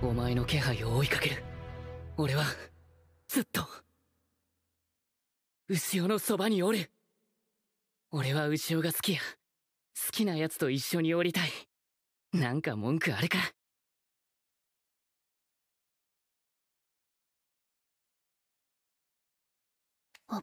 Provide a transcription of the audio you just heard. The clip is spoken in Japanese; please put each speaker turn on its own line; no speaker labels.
お前の気配を追いかける俺はず
っと潮のそばにおる俺は潮が好きや好きな奴と一緒におりたいなんか文句あるかあっ